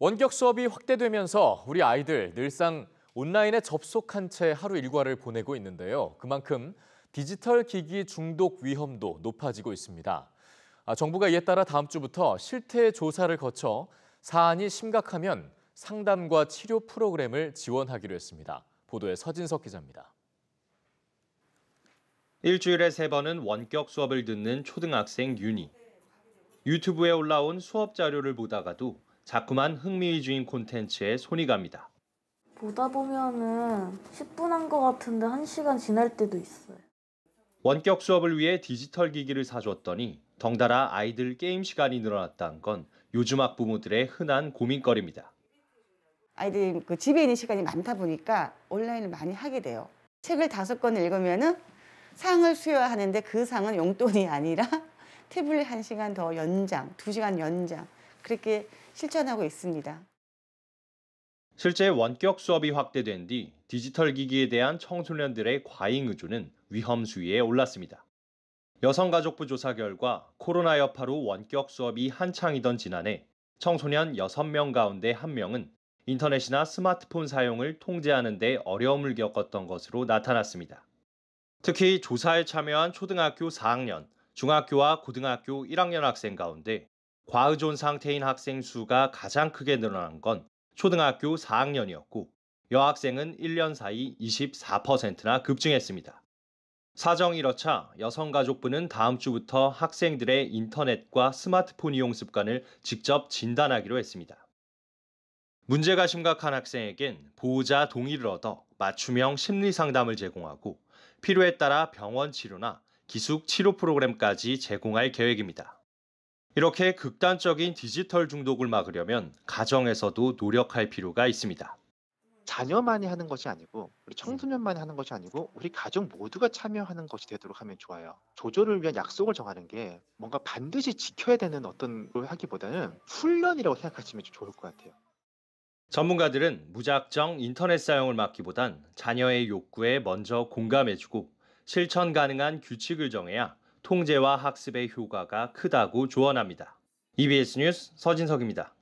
원격 수업이 확대되면서 우리 아이들 늘상 온라인에 접속한 채 하루 일과를 보내고 있는데요. 그만큼 디지털 기기 중독 위험도 높아지고 있습니다. 아, 정부가 이에 따라 다음 주부터 실태 조사를 거쳐 사안이 심각하면 상담과 치료 프로그램을 지원하기로 했습니다. 보도에 서진석 기자입니다. 일주일에 세 번은 원격 수업을 듣는 초등학생 윤희. 유튜브에 올라온 수업 자료를 보다가도 자꾸만 흥미주인 콘텐츠에 손이 갑니다. 보다 보면은 10분 한것 같은데 1시간 지날 때도 있어요. 원격 수업을 위해 디지털 기기를 사줬더니 덩달아 아이들 게임 시간이 늘어났다는 건 요즘 학부모들의 흔한 고민거리입니다. 아이들그 집에 있는 시간이 많다 보니까 온라인을 많이 하게 돼요. 책을 다섯 권 읽으면은 상을 수여하는데 그 상은 용돈이 아니라 태블릿 한 시간 더 연장, 두 시간 연장. 그렇게 실천하고 있습니다. 실제 원격 수업이 확대된 뒤 디지털 기기에 대한 청소년들의 과잉 의존은 위험 수위에 올랐습니다. 여성가족부 조사 결과 코로나 여파로 원격 수업이 한창이던 지난해 청소년 6명 가운데 1명은 인터넷이나 스마트폰 사용을 통제하는 데 어려움을 겪었던 것으로 나타났습니다. 특히 조사에 참여한 초등학교 4학년, 중학교와 고등학교 1학년 학생 가운데 과의존 상태인 학생 수가 가장 크게 늘어난 건 초등학교 4학년이었고 여학생은 1년 사이 24%나 급증했습니다. 사정이 이렇자 여성가족부는 다음 주부터 학생들의 인터넷과 스마트폰 이용 습관을 직접 진단하기로 했습니다. 문제가 심각한 학생에겐 보호자 동의를 얻어 맞춤형 심리 상담을 제공하고 필요에 따라 병원 치료나 기숙 치료 프로그램까지 제공할 계획입니다. 이렇게 극단적인 디지털 중독을 막으려면 가정에서도 노력할 필요가 있습니다. 자녀만이 하는 것이 아니고 우리 음. 청소년만이 하는 것이 아니고 우리 가족 모두가 참여하는 것이 되도록 하면 좋아요. 조절을 위한 약속을 정하는 게 뭔가 반드시 지켜야 되는 어떤 걸 하기보다는 훈련이라고 생각하시면 좋을 것 같아요. 전문가들은 무작정 인터넷 사용을 막기보단 자녀의 욕구에 먼저 공감해주고 실천 가능한 규칙을 정해야 통제와 학습의 효과가 크다고 조언합니다. EBS 뉴스 서진석입니다.